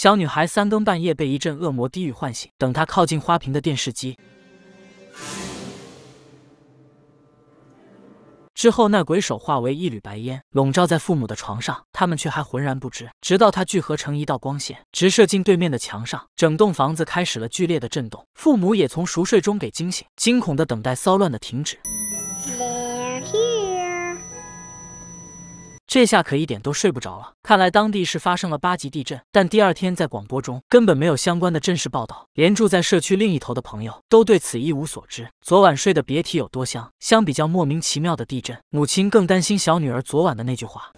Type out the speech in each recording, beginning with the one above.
小女孩三更半夜被一阵恶魔低语唤醒，等她靠近花瓶的电视机之后，那鬼手化为一缕白烟，笼罩在父母的床上，他们却还浑然不知。直到它聚合成一道光线，直射进对面的墙上，整栋房子开始了剧烈的震动，父母也从熟睡中给惊醒，惊恐地等待骚乱的停止。这下可一点都睡不着了。看来当地是发生了八级地震，但第二天在广播中根本没有相关的正式报道，连住在社区另一头的朋友都对此一无所知。昨晚睡得别提有多香。相比较莫名其妙的地震，母亲更担心小女儿昨晚的那句话。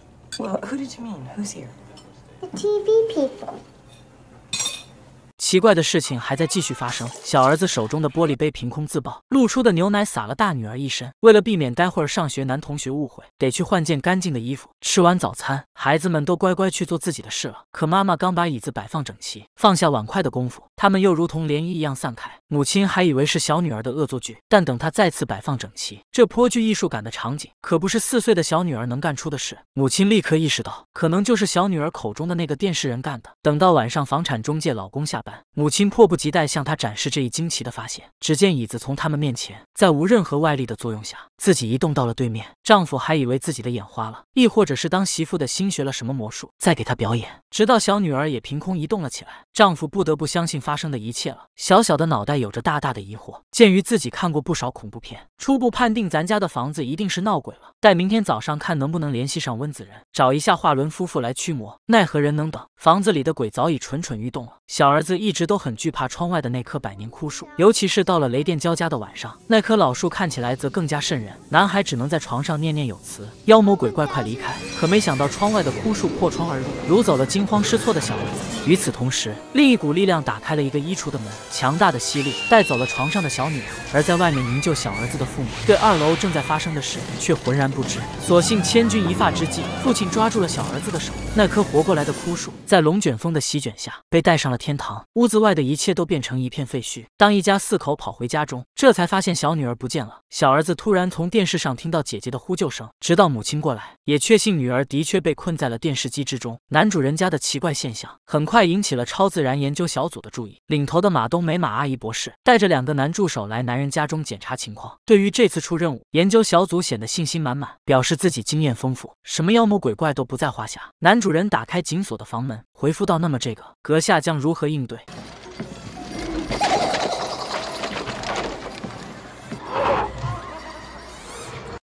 奇怪的事情还在继续发生，小儿子手中的玻璃杯凭空自爆，露出的牛奶洒了大女儿一身。为了避免待会儿上学男同学误会，得去换件干净的衣服。吃完早餐，孩子们都乖乖去做自己的事了。可妈妈刚把椅子摆放整齐，放下碗筷的功夫，他们又如同涟漪一样散开。母亲还以为是小女儿的恶作剧，但等她再次摆放整齐，这颇具艺术感的场景可不是四岁的小女儿能干出的事。母亲立刻意识到，可能就是小女儿口中的那个电视人干的。等到晚上，房产中介老公下班。母亲迫不及待向他展示这一惊奇的发现，只见椅子从他们面前，在无任何外力的作用下，自己移动到了对面。丈夫还以为自己的眼花了，亦或者是当媳妇的新学了什么魔术，在给他表演。直到小女儿也凭空移动了起来，丈夫不得不相信发生的一切了。小小的脑袋有着大大的疑惑，鉴于自己看过不少恐怖片，初步判定咱家的房子一定是闹鬼了。待明天早上看能不能联系上温子仁，找一下华伦夫妇来驱魔。奈何人能等，房子里的鬼早已蠢蠢欲动了。小儿子一直都很惧怕窗外的那棵百年枯树，尤其是到了雷电交加的晚上，那棵老树看起来则更加瘆人。男孩只能在床上念念有词，妖魔鬼怪快离开。可没想到窗外的枯树破窗而入，掳走了惊慌失措的小儿子。与此同时，另一股力量打开了一个衣橱的门。强大的吸力带走了床上的小女儿，而在外面营救小儿子的父母对二楼正在发生的事却浑然不知。所幸千钧一发之际，父亲抓住了小儿子的手。那棵活过来的枯树在龙卷风的席卷下被带上了天堂。屋子外的一切都变成一片废墟。当一家四口跑回家中，这才发现小女儿不见了。小儿子突然从电视上听到姐姐的呼救声，直到母亲过来，也确信女儿的确被困在了电视机之中。男主人家的奇怪现象很快引起了超自然研究小组的注意，领头的马。东美马阿姨博士带着两个男助手来男人家中检查情况。对于这次出任务，研究小组显得信心满满，表示自己经验丰富，什么妖魔鬼怪都不在话下。男主人打开紧锁的房门，回复道：“那么这个阁下将如何应对？”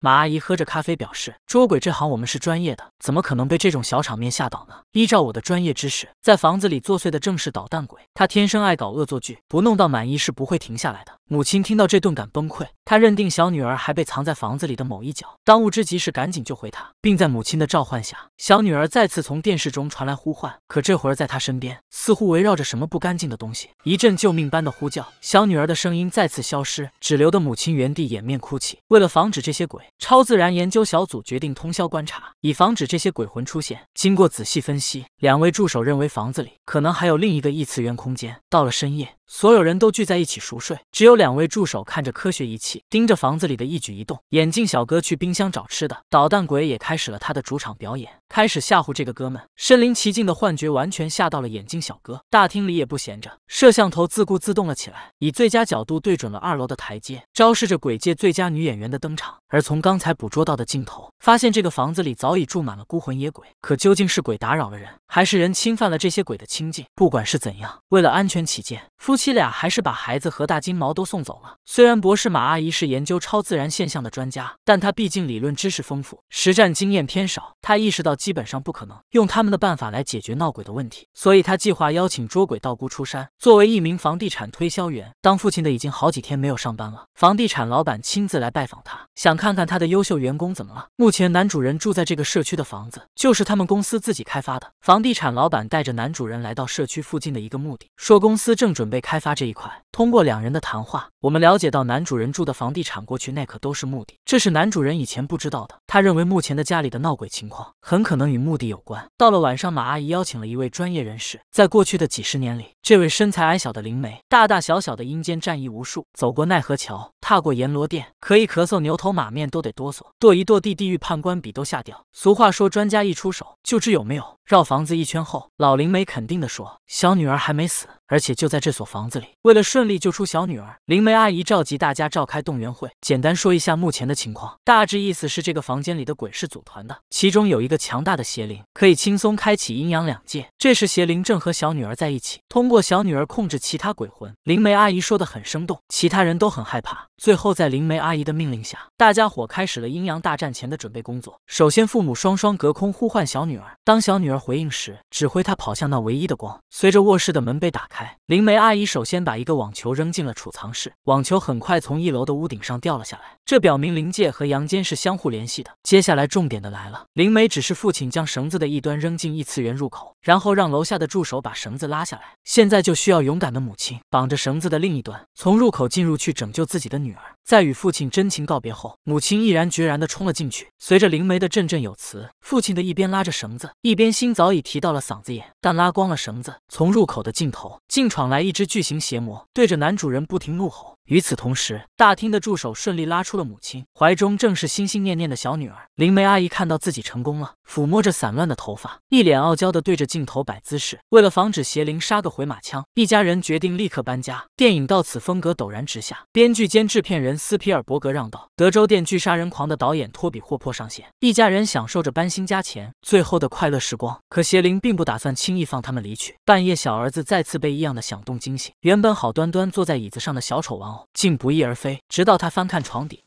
马阿姨喝着咖啡，表示：“捉鬼这行我们是专业的，怎么可能被这种小场面吓倒呢？依照我的专业知识，在房子里作祟的正是捣蛋鬼，他天生爱搞恶作剧，不弄到满意是不会停下来的。”母亲听到这顿感崩溃，她认定小女儿还被藏在房子里的某一角。当务之急是赶紧救回她，并在母亲的召唤下，小女儿再次从电视中传来呼唤。可这会儿在她身边，似乎围绕着什么不干净的东西。一阵救命般的呼叫，小女儿的声音再次消失，只留的母亲原地掩面哭泣。为了防止这些鬼超自然研究小组决定通宵观察，以防止这些鬼魂出现。经过仔细分析，两位助手认为房子里可能还有另一个异次元空间。到了深夜。所有人都聚在一起熟睡，只有两位助手看着科学仪器，盯着房子里的一举一动。眼镜小哥去冰箱找吃的，捣蛋鬼也开始了他的主场表演。开始吓唬这个哥们，身临其境的幻觉完全吓到了眼镜小哥。大厅里也不闲着，摄像头自顾自动了起来，以最佳角度对准了二楼的台阶，昭示着鬼界最佳女演员的登场。而从刚才捕捉到的镜头，发现这个房子里早已住满了孤魂野鬼。可究竟是鬼打扰了人，还是人侵犯了这些鬼的清静？不管是怎样，为了安全起见，夫妻俩还是把孩子和大金毛都送走了。虽然博士马阿姨是研究超自然现象的专家，但她毕竟理论知识丰富，实战经验偏少。她意识到。基本上不可能用他们的办法来解决闹鬼的问题，所以他计划邀请捉鬼道姑出山。作为一名房地产推销员，当父亲的已经好几天没有上班了。房地产老板亲自来拜访他，想看看他的优秀员工怎么了。目前男主人住在这个社区的房子就是他们公司自己开发的。房地产老板带着男主人来到社区附近的一个墓地，说公司正准备开发这一块。通过两人的谈话，我们了解到男主人住的房地产过去那可都是墓地，这是男主人以前不知道的。他认为目前的家里的闹鬼情况很。可能与目的有关。到了晚上，马阿姨邀请了一位专业人士。在过去的几十年里，这位身材矮小的灵媒，大大小小的阴间战役无数，走过奈何桥，踏过阎罗殿，可以咳嗽牛头马面都得哆嗦，跺一跺地，地狱判官笔都吓掉。俗话说，专家一出手，就知有没有。绕房子一圈后，老灵媒肯定的说，小女儿还没死，而且就在这所房子里。为了顺利救出小女儿，灵媒阿姨召集大家召开动员会，简单说一下目前的情况，大致意思是这个房间里的鬼是组团的，其中有一个强。强大的邪灵可以轻松开启阴阳两界。这时，邪灵正和小女儿在一起，通过小女儿控制其他鬼魂。灵媒阿姨说的很生动，其他人都很害怕。最后，在灵媒阿姨的命令下，大家伙开始了阴阳大战前的准备工作。首先，父母双双隔空呼唤小女儿，当小女儿回应时，指挥她跑向那唯一的光。随着卧室的门被打开。灵媒阿姨首先把一个网球扔进了储藏室，网球很快从一楼的屋顶上掉了下来，这表明灵界和阳间是相互联系的。接下来重点的来了，灵媒只是父亲将绳子的一端扔进异次元入口，然后让楼下的助手把绳子拉下来。现在就需要勇敢的母亲绑着绳子的另一端，从入口进入去拯救自己的女儿。在与父亲真情告别后，母亲毅然决然地冲了进去。随着灵媒的振振有词，父亲的一边拉着绳子，一边心早已提到了嗓子眼。但拉光了绳子，从入口的尽头竟闯来一只巨型邪魔，对着男主人不停怒吼。与此同时，大厅的助手顺利拉出了母亲怀中，正是心心念念的小女儿。灵媒阿姨看到自己成功了，抚摸着散乱的头发，一脸傲娇的对着镜头摆姿势。为了防止邪灵杀个回马枪，一家人决定立刻搬家。电影到此风格陡然直下，编剧兼制片人斯皮尔伯格让道，德州电锯杀人狂的导演托比·霍珀上线。一家人享受着搬新家前最后的快乐时光，可邪灵并不打算轻易放他们离去。半夜，小儿子再次被异样的响动惊醒，原本好端端坐在椅子上的小丑王。竟不翼而飞，直到他翻看床底，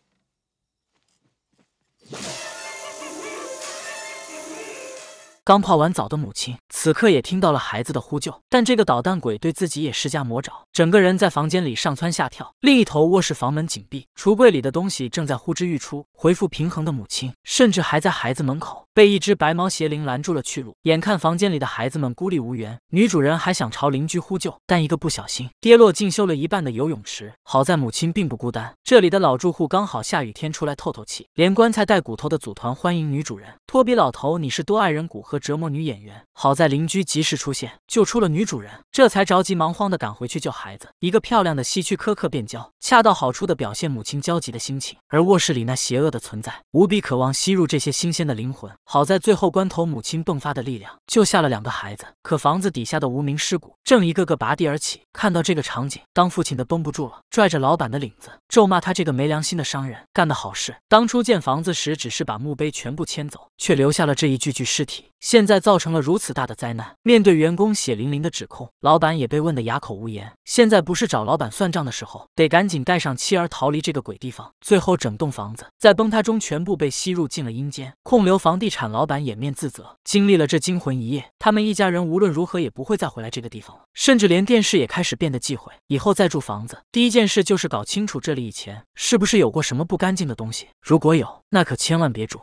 刚泡完澡的母亲。此刻也听到了孩子的呼救，但这个捣蛋鬼对自己也施加魔爪，整个人在房间里上蹿下跳。另一头卧室房门紧闭，橱柜里的东西正在呼之欲出。恢复平衡的母亲甚至还在孩子门口被一只白毛邪灵拦住了去路。眼看房间里的孩子们孤立无援，女主人还想朝邻居呼救，但一个不小心跌落进修了一半的游泳池。好在母亲并不孤单，这里的老住户刚好下雨天出来透透气，连棺材带骨头的组团欢迎女主人。托比老头，你是多爱人骨和折磨女演员？好在。邻居及时出现，救出了女主人，这才着急忙慌地赶回去救孩子。一个漂亮的希区柯克变焦，恰到好处地表现母亲焦急的心情。而卧室里那邪恶的存在，无比渴望吸入这些新鲜的灵魂。好在最后关头，母亲迸发的力量救下了两个孩子。可房子底下的无名尸骨正一个个拔地而起。看到这个场景，当父亲的绷不住了，拽着老板的领子咒骂他这个没良心的商人干的好事。当初建房子时只是把墓碑全部迁走，却留下了这一具具尸体，现在造成了如此大的。灾难面对员工血淋淋的指控，老板也被问得哑口无言。现在不是找老板算账的时候，得赶紧带上妻儿逃离这个鬼地方。最后，整栋房子在崩塌中全部被吸入进了阴间。控留房地产老板掩面自责。经历了这惊魂一夜，他们一家人无论如何也不会再回来这个地方了。甚至连电视也开始变得忌讳。以后再住房子，第一件事就是搞清楚这里以前是不是有过什么不干净的东西。如果有，那可千万别住。